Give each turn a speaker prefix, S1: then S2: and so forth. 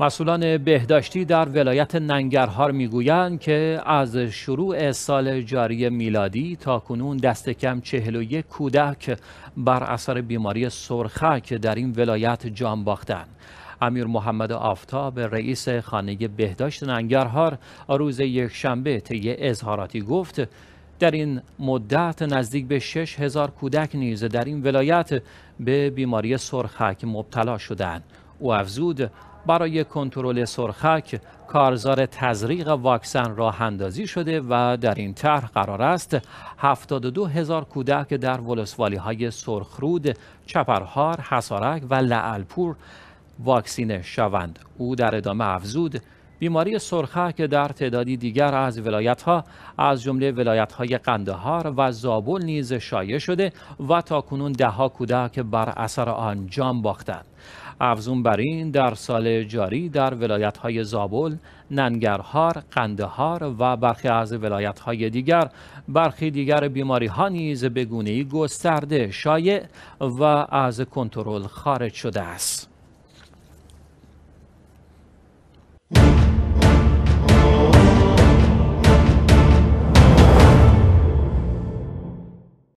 S1: مسئولان بهداشتی در ولایت ننگرهار میگویند که از شروع سال جاری میلادی تا کنون دست کم 41 کودک بر اثر بیماری سرخک در این ولایت جان باختند. امیر محمد آفتاب رئیس خانه بهداشت ننگرهار روز یکشنبه طی اظهاراتی گفت در این مدت نزدیک به 6000 کودک نیز در این ولایت به بیماری سرخک مبتلا شدند. او افزود برای کنترل سرخک کارزار تزریق واکسن راه اندازی شده و در این طرح قرار است 72 هزار کودک در ولسوالی های سرخرود، چپرهار، حسارک و لعلپور واکسینه شوند. او در ادامه افزود بیماری سرخه که در تعدادی دیگر از ها از جمله ولایتهای قندهار و زابل نیز شایع شده و تا تاکنون دهها کودک بر اثر آن جان باختند افزون بر این در سال جاری در های زابل، ننگرهار، قندهار و برخی از های دیگر برخی دیگر بیماری ها نیز به گسترده شایع و از کنترل خارج شده است.